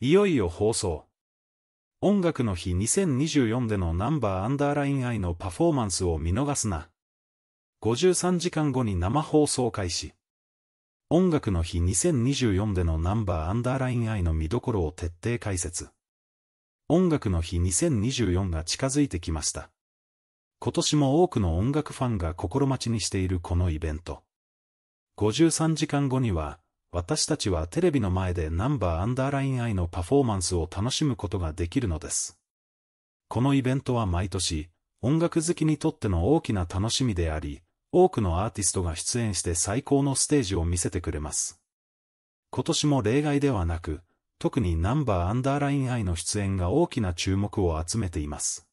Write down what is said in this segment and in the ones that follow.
いよいよ放送。音楽の日2024でのナンバーアンダーライン愛のパフォーマンスを見逃すな。53時間後に生放送開始。音楽の日2024でのナンバーアンダーライン愛の見どころを徹底解説。音楽の日2024が近づいてきました。今年も多くの音楽ファンが心待ちにしているこのイベント。53時間後には、私たちはテレビの前でナンバーアンダーラインイのパフォーマンスを楽しむことができるのです。このイベントは毎年、音楽好きにとっての大きな楽しみであり、多くのアーティストが出演して最高のステージを見せてくれます。今年も例外ではなく、特にナンバーアンダーラインイの出演が大きな注目を集めています。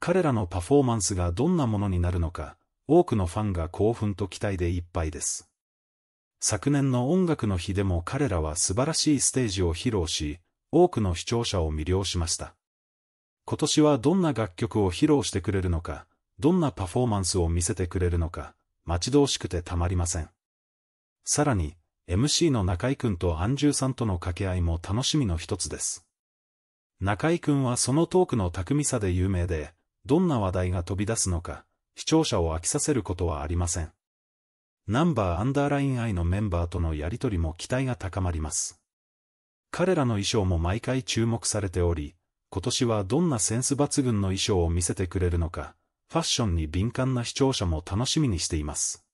彼らのパフォーマンスがどんなものになるのか、多くのファンが興奮と期待でいっぱいです。昨年の音楽の日でも彼らは素晴らしいステージを披露し、多くの視聴者を魅了しました。今年はどんな楽曲を披露してくれるのか、どんなパフォーマンスを見せてくれるのか、待ち遠しくてたまりません。さらに、MC の中井くんと安住さんとの掛け合いも楽しみの一つです。中井くんはそのトークの巧みさで有名で、どんな話題が飛び出すのか、視聴者を飽きさせることはありません。ナンバーアンダーライン I のメンバーとのやりとりも期待が高まります。彼らの衣装も毎回注目されており、今年はどんなセンス抜群の衣装を見せてくれるのか、ファッションに敏感な視聴者も楽しみにしています。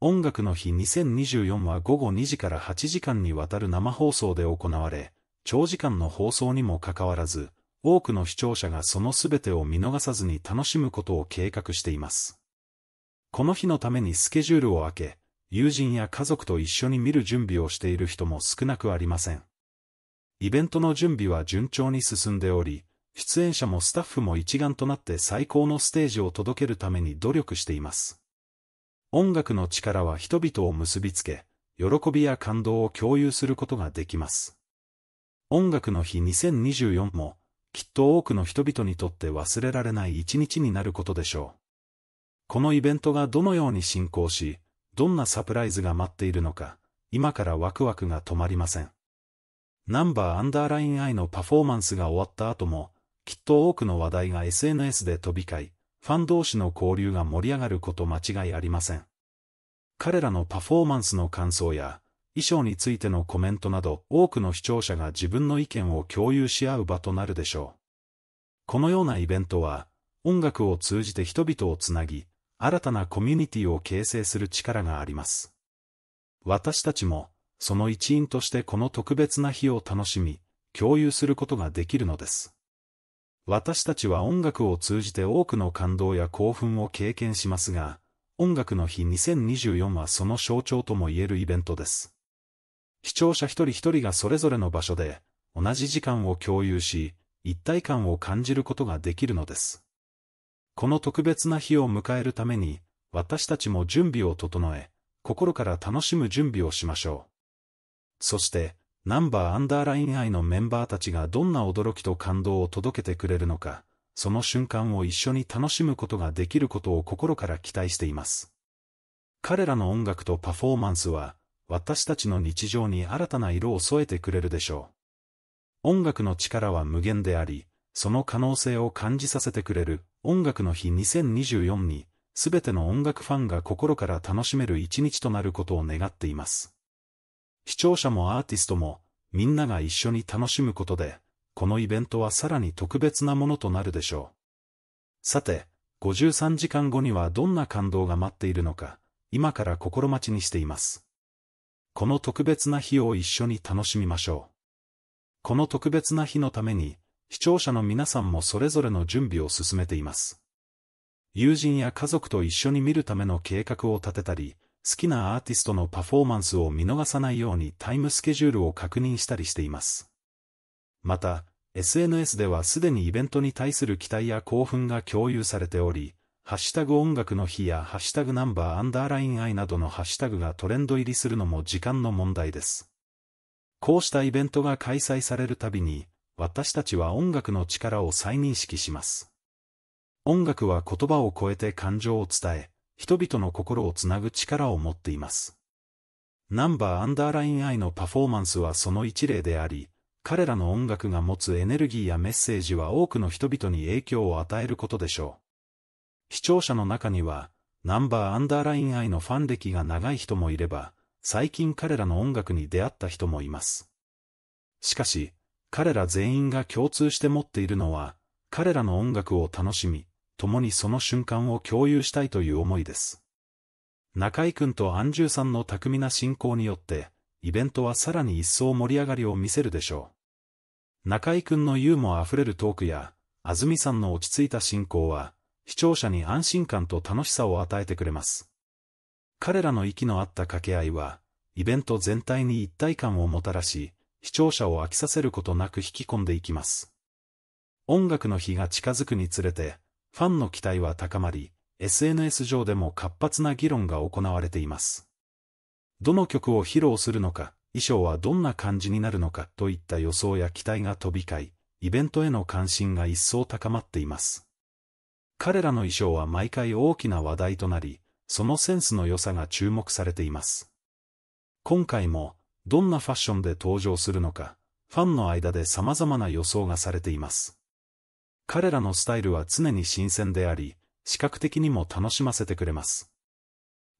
音楽の日2024は午後2時から8時間にわたる生放送で行われ、長時間の放送にもかかわらず、多くの視聴者がその全てを見逃さずに楽しむことを計画しています。この日のためにスケジュールを空け、友人や家族と一緒に見る準備をしている人も少なくありません。イベントの準備は順調に進んでおり、出演者もスタッフも一丸となって最高のステージを届けるために努力しています。音楽の力は人々を結びつけ、喜びや感動を共有することができます。音楽の日2024も、きっと多くの人々にとって忘れられない一日になることでしょう。このイベントがどのように進行し、どんなサプライズが待っているのか、今からワクワクが止まりません。ナンバーアンダーライン I のパフォーマンスが終わった後も、きっと多くの話題が SNS で飛び交い、ファン同士の交流が盛り上がること間違いありません。彼らのパフォーマンスの感想や、衣装についてのコメントなど多くの視聴者が自分の意見を共有し合う場となるでしょう。このようなイベントは、音楽を通じて人々をつなぎ、新たなコミュニティを形成する力があります。私たちも、その一員としてこの特別な日を楽しみ、共有することができるのです。私たちは音楽を通じて多くの感動や興奮を経験しますが、音楽の日2024はその象徴とも言えるイベントです。視聴者一人一人がそれぞれの場所で、同じ時間を共有し、一体感を感じることができるのです。この特別な日を迎えるために、私たちも準備を整え、心から楽しむ準備をしましょう。そして、ナンバーアンダーライン愛のメンバーたちがどんな驚きと感動を届けてくれるのか、その瞬間を一緒に楽しむことができることを心から期待しています。彼らの音楽とパフォーマンスは、私たちの日常に新たな色を添えてくれるでしょう。音楽の力は無限であり、その可能性を感じさせてくれる、音楽の日2024に、すべての音楽ファンが心から楽しめる一日となることを願っています。視聴者もアーティストも、みんなが一緒に楽しむことで、このイベントはさらに特別なものとなるでしょう。さて、53時間後にはどんな感動が待っているのか、今から心待ちにしています。この特別な日を一緒に楽しみましょう。この特別な日のために、視聴者の皆さんもそれぞれの準備を進めています。友人や家族と一緒に見るための計画を立てたり、好きなアーティストのパフォーマンスを見逃さないようにタイムスケジュールを確認したりしています。また、SNS ではすでにイベントに対する期待や興奮が共有されており、ハッシュタグ音楽の日やハッシュタグナンバーアンダーラインイなどのハッシュタグがトレンド入りするのも時間の問題です。こうしたイベントが開催されるたびに、私たちは音楽の力を再認識します。音楽は言葉を超えて感情を伝え、人々の心をつなぐ力を持っています。ナンバーアンダーライン I のパフォーマンスはその一例であり、彼らの音楽が持つエネルギーやメッセージは多くの人々に影響を与えることでしょう。視聴者の中には、ナンバーアンダーライン I のファン歴が長い人もいれば、最近彼らの音楽に出会った人もいます。しかし、彼ら全員が共通して持っているのは、彼らの音楽を楽しみ、共にその瞬間を共有したいという思いです。中井くんと安住さんの巧みな進行によって、イベントはさらに一層盛り上がりを見せるでしょう。中井くんのユーモア溢れるトークや、安住さんの落ち着いた進行は、視聴者に安心感と楽しさを与えてくれます。彼らの息の合った掛け合いは、イベント全体に一体感をもたらし、視聴者を飽きさせることなく引き込んでいきます。音楽の日が近づくにつれて、ファンの期待は高まり、SNS 上でも活発な議論が行われています。どの曲を披露するのか、衣装はどんな感じになるのかといった予想や期待が飛び交い、イベントへの関心が一層高まっています。彼らの衣装は毎回大きな話題となり、そのセンスの良さが注目されています。今回も、どんなファッションで登場するのか、ファンの間で様々な予想がされています。彼らのスタイルは常に新鮮であり、視覚的にも楽しませてくれます。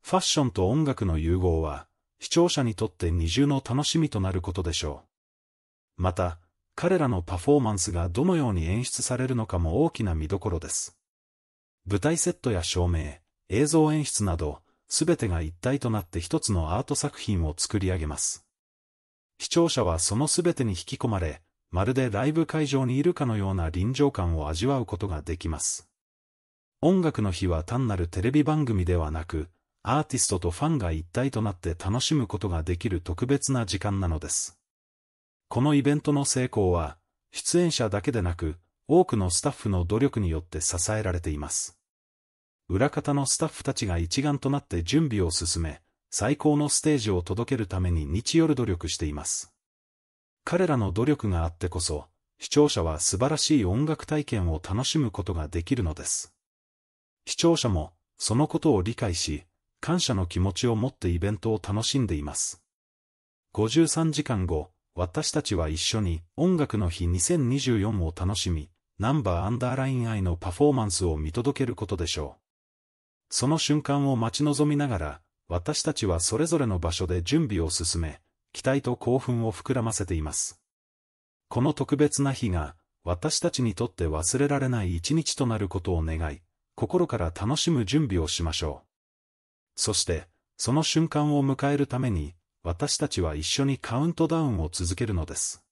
ファッションと音楽の融合は、視聴者にとって二重の楽しみとなることでしょう。また、彼らのパフォーマンスがどのように演出されるのかも大きな見どころです。舞台セットや照明、映像演出など、すべてが一体となって一つのアート作品を作り上げます。視聴者はその全てに引き込まれ、まるでライブ会場にいるかのような臨場感を味わうことができます。音楽の日は単なるテレビ番組ではなく、アーティストとファンが一体となって楽しむことができる特別な時間なのです。このイベントの成功は、出演者だけでなく、多くのスタッフの努力によって支えられています。裏方のスタッフたちが一丸となって準備を進め、最高のステージを届けるために日夜努力しています。彼らの努力があってこそ、視聴者は素晴らしい音楽体験を楽しむことができるのです。視聴者も、そのことを理解し、感謝の気持ちを持ってイベントを楽しんでいます。53時間後、私たちは一緒に音楽の日2024を楽しみ、ナンバーアンダーライン愛のパフォーマンスを見届けることでしょう。その瞬間を待ち望みながら、私たちはそれぞれの場所で準備を進め、期待と興奮を膨らませています。この特別な日が、私たちにとって忘れられない一日となることを願い、心から楽しむ準備をしましょう。そして、その瞬間を迎えるために、私たちは一緒にカウントダウンを続けるのです。